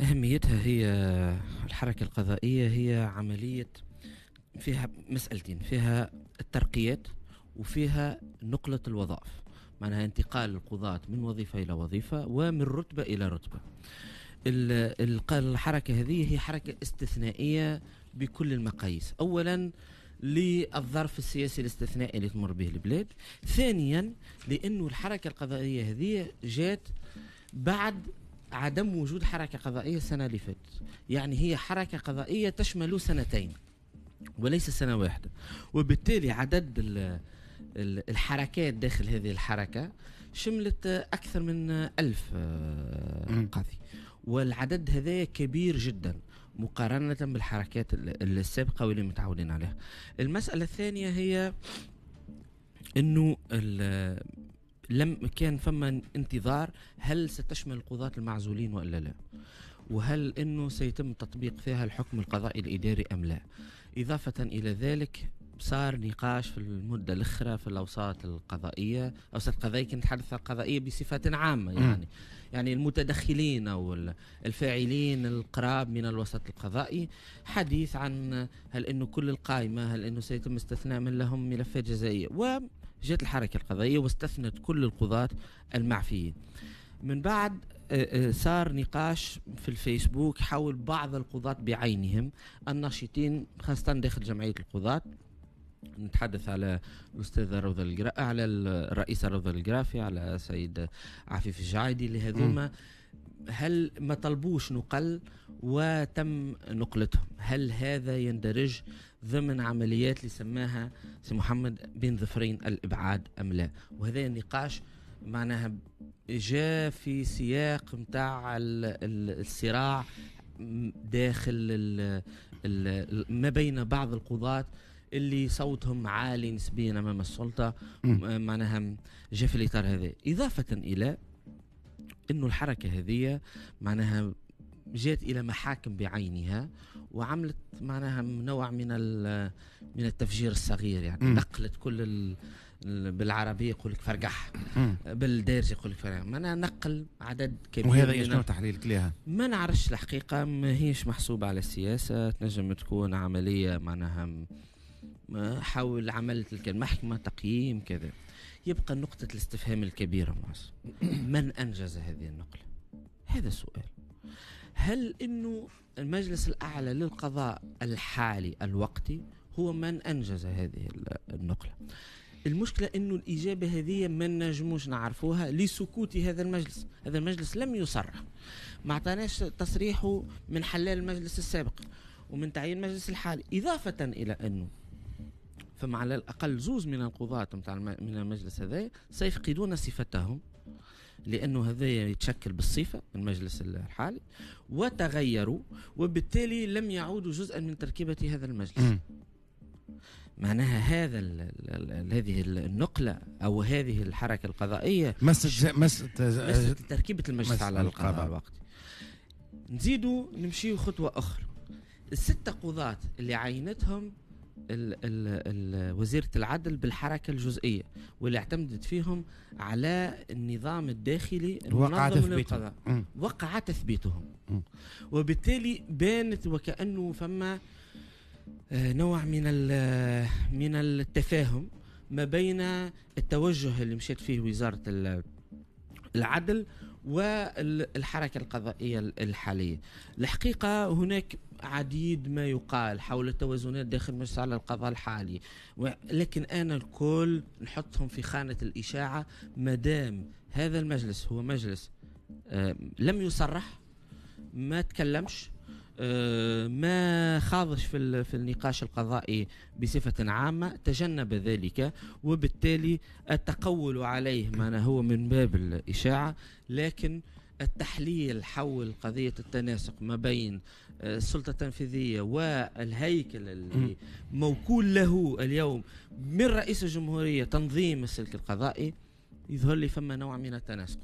أهميتها هي الحركة القضائية هي عملية فيها مسألتين فيها الترقيات وفيها نقلة الوظائف معناها انتقال القضاة من وظيفة إلى وظيفة ومن رتبة إلى رتبة الحركة هذه هي حركة استثنائية بكل المقاييس أولا للظرف السياسي الاستثنائي اللي تمر به البلاد ثانيا لأنه الحركة القضائية هذه جات بعد عدم وجود حركة قضائية السنة اللي فاتت يعني هي حركة قضائية تشمل سنتين وليس سنة واحدة وبالتالي عدد الحركات داخل هذه الحركة شملت أكثر من ألف آه، قاضي والعدد هذا كبير جدا مقارنة بالحركات السابقة واللي متعودين عليها المسألة الثانية هي أنه لم كان فما انتظار هل ستشمل القضاة المعزولين ولا لا وهل انه سيتم تطبيق فيها الحكم القضائي الاداري ام لا اضافه الى ذلك صار نقاش في المده الاخرى في الاوساط القضائيه الاوساط القضائيه كنت حدث القضائيه بصفه عامه يعني يعني المتدخلين او الفاعلين القراب من الوسط القضائي حديث عن هل انه كل القائمه هل انه سيتم استثناء من لهم ملفات جزائيه و جت الحركة القضائية واستثنت كل القضاة المعفيين من بعد آه، آه، صار نقاش في الفيسبوك حول بعض القضاة بعينهم الناشطين خاصة داخل جمعية القضاة نتحدث على الأستاذة روضة الجرا... على الرئيسة روضة الجرافي على سيد عفيف الجعيدي اللي هذوما هل ما طلبوش نقل وتم نقلتهم هل هذا يندرج ضمن عمليات اللي سماها سي محمد بين ظفرين الابعاد ام لا وهذا النقاش معناها جاء في سياق متاع الصراع داخل الـ الـ ما بين بعض القضاة اللي صوتهم عالي نسبيا امام السلطه معناها جاء في الاطار هذا اضافه الى انه الحركه هذه معناها جاءت الى محاكم بعينها وعملت معناها نوع من من التفجير الصغير يعني م. نقلت كل ال بالعربيه يقول لك فرقح بالدارجه يقول لك فرقح معناها نقل عدد كبير وهذا شنو تحليلك لها؟ ما نعرفش الحقيقه ما هيش محسوبه على السياسه تنجم تكون عمليه معناها حول عملت تلك المحكمه تقييم كذا يبقى نقطه الاستفهام الكبيره من انجز هذه النقله؟ هذا السؤال هل انه المجلس الاعلى للقضاء الحالي الوقتي هو من انجز هذه النقله المشكلة أنه الإجابة هذه ما نجموش نعرفوها لسكوت هذا المجلس هذا المجلس لم يصرح ما اعطاناش تصريحه من حلال المجلس السابق ومن تعيين المجلس الحالي إضافة إلى أنه فما على الأقل زوز من القضاة من المجلس هذا سيفقدون صفتهم لانه هذا يتشكل بالصفه المجلس الحالي وتغيروا وبالتالي لم يعودوا جزءا من تركيبه هذا المجلس معناها هذا الـ الـ هذه النقله او هذه الحركه القضائيه مست مست تركيبه المجلس على القضاء الوقت نزيدوا نمشيوا خطوه اخرى الستة قضاة اللي عينتهم وزيرة العدل بالحركة الجزئية واللي اعتمدت فيهم على النظام الداخلي وقع تثبيتهم وقع تثبيتهم وبالتالي بانت وكأنه فما آه، نوع من من التفاهم ما بين التوجه اللي مشيت فيه وزارة العدل والحركة القضائية الحالية الحقيقة هناك عديد ما يقال حول التوازنات داخل مجلس القضاء الحالي لكن أنا الكل نحطهم في خانة الإشاعة مدام هذا المجلس هو مجلس آه، لم يصرح ما تكلمش آه، ما خاضش في في النقاش القضائي بصفة عامة تجنب ذلك وبالتالي التقول عليه ما هو من باب الإشاعة لكن التحليل حول قضية التناسق ما بين آه، السلطة التنفيذية والهيكل اللي موكول له اليوم من رئيس الجمهورية تنظيم السلك القضائي يظهر لي فما نوع من التناسق